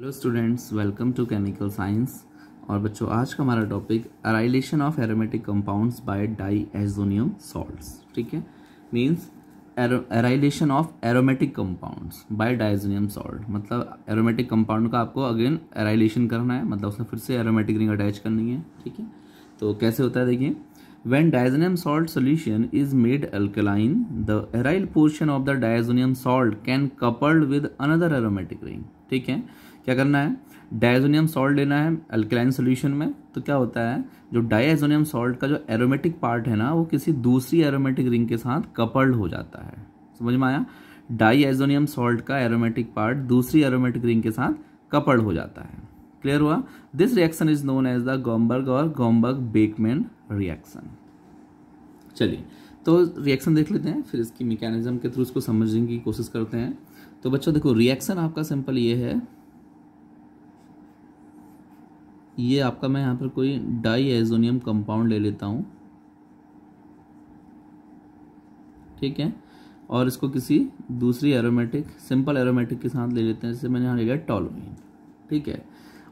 Hello students welcome to chemical science और बच्चों आज का हमारा topic arylation of aromatic compounds by diazonium salts ठीक है means arylation of aromatic compounds by diazonium salt मतलब एरोमेटिक कंपाउंड का आपको अगेन एराइलेशन करना है मतलब उसमें फिर से एरोमेटिक रिंग अटैच करनी है ठीक है तो कैसे होता है देखिए When diazonium salt solution is made alkaline, the aryl portion of the diazonium salt can coupled with another aromatic ring. ठीक है क्या करना है डायजोनियम सॉल्ट लेना है अल्कलाइन सोल्यूशन में तो क्या होता है जो डायजोनियम सॉल्ट का जो एरोमेटिक पार्ट है ना वो किसी दूसरी एरोमेटिक रिंग के साथ कपल्ड हो जाता है समझ में आया एजोनियम सॉल्ट का एरोमेटिक पार्ट दूसरी एरोमेटिक रिंग के साथ कपल्ड हो जाता है क्लियर हुआ this reaction is known as the Gomberg और गोम्बर्ग बेकमेंट रिएक्शन चलिए तो रिएक्शन देख लेते हैं फिर इसकी मैकेनिज्म के थ्रू इसको समझने की कोशिश करते हैं तो बच्चों देखो रिएक्शन आपका सिंपल ये है ये आपका मैं यहाँ पर कोई डाई एजोनियम कंपाउंड ले लेता हूँ ठीक है और इसको किसी दूसरी एरोमेटिक सिंपल एरोमेटिक के साथ ले लेते हैं जैसे मैंने यहाँ ले लिया टॉलोइन ठीक है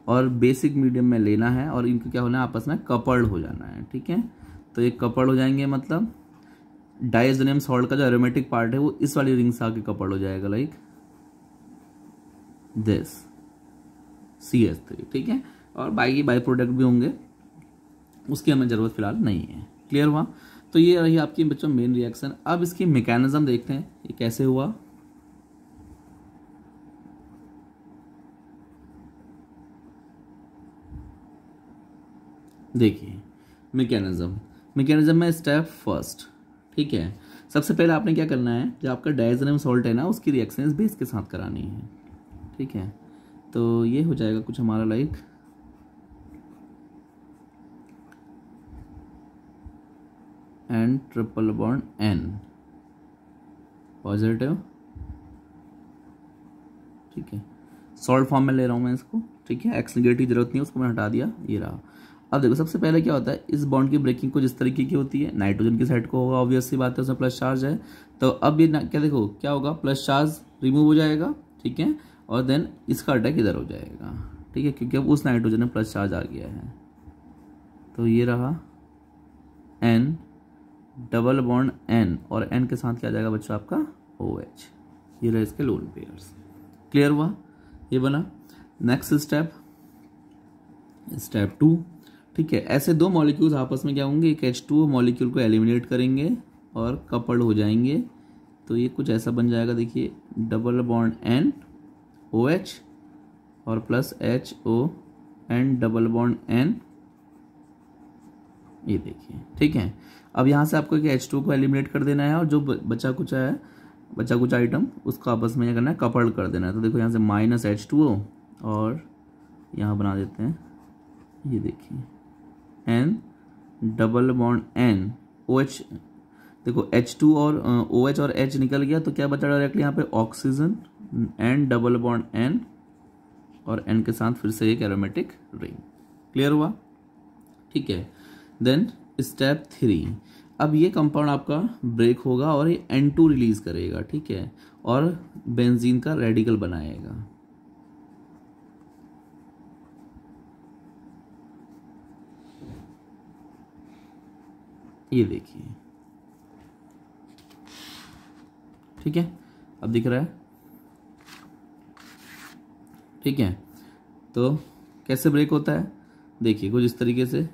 और बेसिक मीडियम में लेना है और इनको क्या होना है आपस में कपड़ हो जाना है ठीक है तो ये कपड़ हो जाएंगे मतलब डाइजोनियम सॉल्ट का जो एरोमेटिक पार्ट है वो इस वाली रिंग से आके कपड़ हो जाएगा like this C S three ठीक है और बाकी बाई प्रोडक्ट भी होंगे उसकी हमें ज़रूरत फिलहाल नहीं है क्लियर हुआ तो ये रही आपकी बच्चों मेन रिएक्शन अब इसकी मेकेनिज़्म देखते हैं ये कैसे हुआ देखिए मेकेनिज़्म मेकेनिज़्म में स्टेप फर्स्ट ठीक है सबसे पहले आपने क्या करना है जो आपका डाइजनम सॉल्ट है ना उसकी रिएक्शन बेस के साथ करानी है ठीक है तो ये हो जाएगा कुछ हमारा like and triple bond N positive ठीक है सॉल्ट फॉर्म में ले रहा हूँ मैं इसको ठीक है एक्स निगेटिव जरूरत नहीं है उसको मैंने हटा दिया ये रहा अब देखो सबसे पहले क्या होता है इस बॉन्ड की ब्रेकिंग कुछ इस तरीके की होती है नाइट्रोजन की साइड को होगा ऑब्वियस सी बात है उसमें प्लस चार्ज है तो अब ये क्या देखो क्या होगा प्लस चार्ज रिमूव हो जाएगा ठीक है और देन इसका अटैक इधर हो जाएगा ठीक है क्योंकि अब उस नाइट्रोजन में प्लस चार्ज आ गया है तो ये रहा एन डबल बॉन्ड एन और एन के साथ क्या जाएगा बच्चों आपका ओ एच ये रहे इसके लोन पेयर्स क्लियर हुआ ये बना नेक्स्ट स्टेप स्टेप टू ठीक है ऐसे दो मॉलिक्यूल्स आपस में क्या होंगे एक एच टू मॉलिक्यूल को एलिमिनेट करेंगे और कपल्ड हो जाएंगे तो ये कुछ ऐसा बन जाएगा देखिए double bond N O H और plus H O N double bond N ये देखिए ठीक है अब यहाँ से आपको एच टू को एलिमिनेट कर देना है और जो बचा कुछ है बचा कुछ आइटम उसको आपस में क्या करना है कपल्ड कर देना है तो देखो यहाँ से माइनस एच टू ओ और यहाँ बना देते हैं ये देखिए N double bond N O H देखो एच टू और ओ एच और एच निकल गया तो क्या बचा डायरेक्टली यहाँ पे oxygen N double bond N और एन के साथ फिर से एक एरोमेटिक रिंग क्लियर हुआ ठीक है देन स्टेप थ्री अब ये कंपाउंड आपका ब्रेक होगा और ये एन टू रिलीज करेगा ठीक है और बेंजीन का रेडिकल बनाएगा ये देखिए ठीक है अब दिख रहा है ठीक है तो कैसे ब्रेक होता है देखिए कुछ इस तरीके से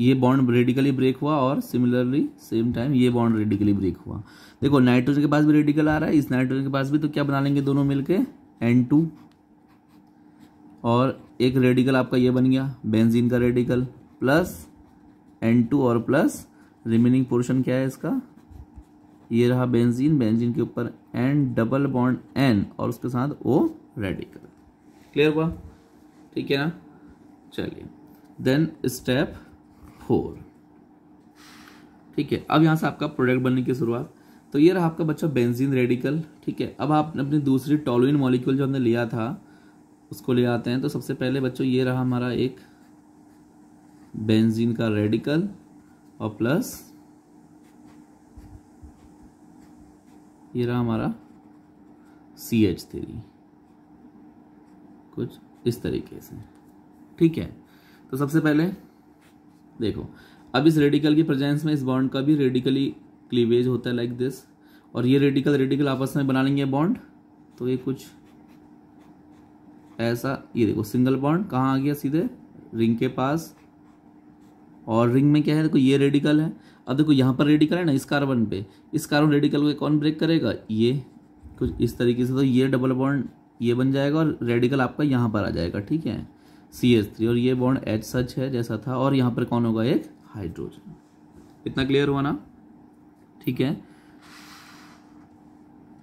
ये बॉन्ड रेडिकली ब्रेक हुआ और सिमिलरली सेम टाइम ये बॉन्ड रेडिकली ब्रेक हुआ देखो नाइट्रोजन के पास भी रेडिकल आ रहा है इस नाइट्रोजन के पास भी तो क्या बना लेंगे दोनों मिलके एन टू और एक रेडिकल आपका ये बन गया बेंजीन का रेडिकल प्लस एन टू और प्लस रिमेनिंग पोर्शन क्या है इसका ये रहा बेंजीन बेंजीन के ऊपर एन डबल बॉन्ड एन और उसके साथ ओ रेडिकल क्लियर हुआ ठीक है ना चलिए देन स्टेप फोर ठीक है अब यहाँ से आपका प्रोडक्ट बनने की शुरुआत तो ये रहा आपका बच्चा बेंजीन रेडिकल ठीक है अब आप अपनी दूसरी टॉलोइन मॉलिक्यूल जो हमने लिया था उसको ले आते हैं तो सबसे पहले बच्चों ये रहा हमारा एक बेंजीन का रेडिकल और प्लस ये रहा हमारा सी एच थ्री कुछ इस तरीके से ठीक है तो सबसे पहले देखो अब इस रेडिकल की प्रेजेंस में इस बॉन्ड का भी रेडिकली क्लीवेज होता है लाइक दिस और ये रेडिकल रेडिकल आपस में बना लेंगे बॉन्ड तो ये कुछ ऐसा ये देखो सिंगल बॉन्ड कहाँ आ गया सीधे रिंग के पास और रिंग में क्या है देखो ये रेडिकल है अब देखो यहाँ पर रेडिकल है ना इस कार्बन पे इस कार्बन रेडिकल को कौन ब्रेक करेगा ये कुछ इस तरीके से तो ये डबल बॉन्ड ये बन जाएगा और रेडिकल आपका यहाँ पर आ जाएगा ठीक है सी एच थ्री और ये बॉन्ड एच सच है जैसा था और यहाँ पर कौन होगा एक हाइड्रोजन इतना क्लियर हुआ ना ठीक है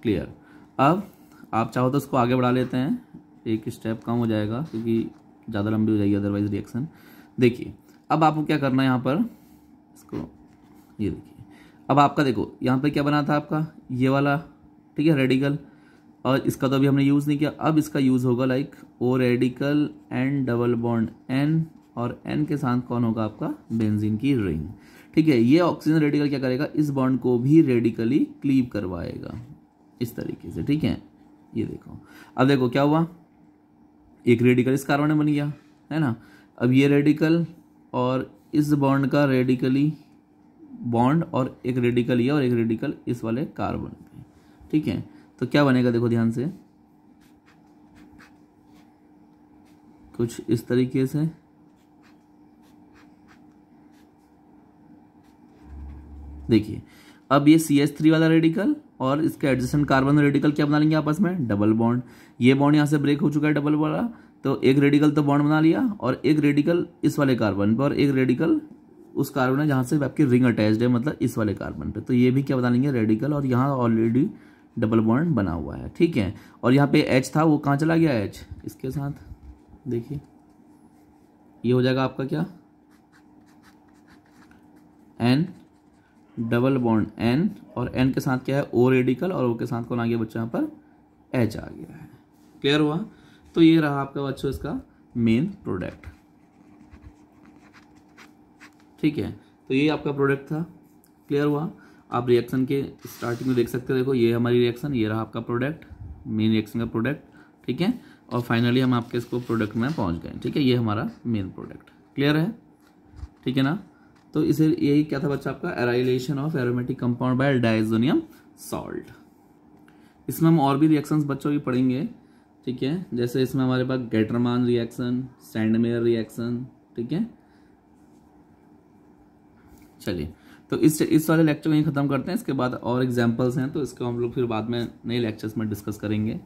क्लियर अब आप चाहो तो इसको आगे बढ़ा लेते हैं एक स्टेप कम हो जाएगा क्योंकि ज़्यादा लंबी हो जाएगी अदरवाइज रिएक्शन देखिए अब आपको क्या करना है यहाँ पर इसको ये देखिए अब आपका देखो यहाँ पे क्या बना था आपका ये वाला ठीक है रेडिकल और इसका तो अभी हमने यूज़ नहीं किया अब इसका यूज़ होगा like O radical N double bond N और एन के साथ कौन होगा आपका बेंजीन की रिंग ठीक है ये ऑक्सीजन रेडिकल क्या करेगा इस बॉन्ड को भी रेडिकली क्लीव करवाएगा इस तरीके से ठीक है ये देखो अब देखो क्या हुआ एक रेडिकल इस कार्बन में बन गया है ना अब ये रेडिकल और इस बॉन्ड का रेडिकली बॉन्ड और एक रेडिकल ये और एक रेडिकल इस वाले कार्बन पे ठीक है तो क्या बनेगा देखो ध्यान से कुछ इस तरीके से देखिए अब ये सी एच थ्री वाला रेडिकल और इसके एडजस्टेंट कार्बन रेडिकल क्या बना लेंगे आपस में डबल बॉन्ड ये बॉन्ड यहां से ब्रेक हो चुका है डबल वाला तो एक रेडिकल तो बॉन्ड बना लिया और एक रेडिकल इस वाले कार्बन पर और एक रेडिकल उस कार्बन है जहाँ से आपकी रिंग अटैच्ड है मतलब इस वाले कार्बन पे तो ये भी क्या बता लेंगे रेडिकल और यहाँ ऑलरेडी डबल बॉन्ड बना हुआ है ठीक है और यहाँ पे एच था वो कहाँ चला गया एच इसके साथ देखिए ये हो जाएगा आपका क्या एन डबल बॉन्ड एन और एन के साथ क्या है ओ रेडिकल और ओ के साथ कौन आ गया बच्चा यहाँ पर एच आ गया है क्लियर हुआ तो ये रहा आपका बच्चों इसका मेन प्रोडक्ट ठीक है तो ये आपका प्रोडक्ट था क्लियर हुआ आप रिएक्शन के स्टार्टिंग में देख सकते हो देखो ये हमारी रिएक्शन ये रहा आपका प्रोडक्ट मेन रिएक्शन का प्रोडक्ट ठीक है और फाइनली हम आपके इसको प्रोडक्ट में पहुंच गए ठीक है ये हमारा मेन प्रोडक्ट क्लियर है ठीक है ना तो इसे यही क्या था बच्चा आपका arylation of aromatic compound by diazonium salt इसमें हम और भी रिएक्शंस बच्चों की पढ़ेंगे ठीक है जैसे इसमें हमारे पास गेटरमान रिएक्शन सैंडमेयर रिएक्शन ठीक है चलिए तो इस इस वाले लेक्चर को यहीं ख़त्म करते हैं इसके बाद और एग्जाम्पल्स हैं तो इसको हम लोग फिर बाद में नए लेक्चर्स में डिस्कस करेंगे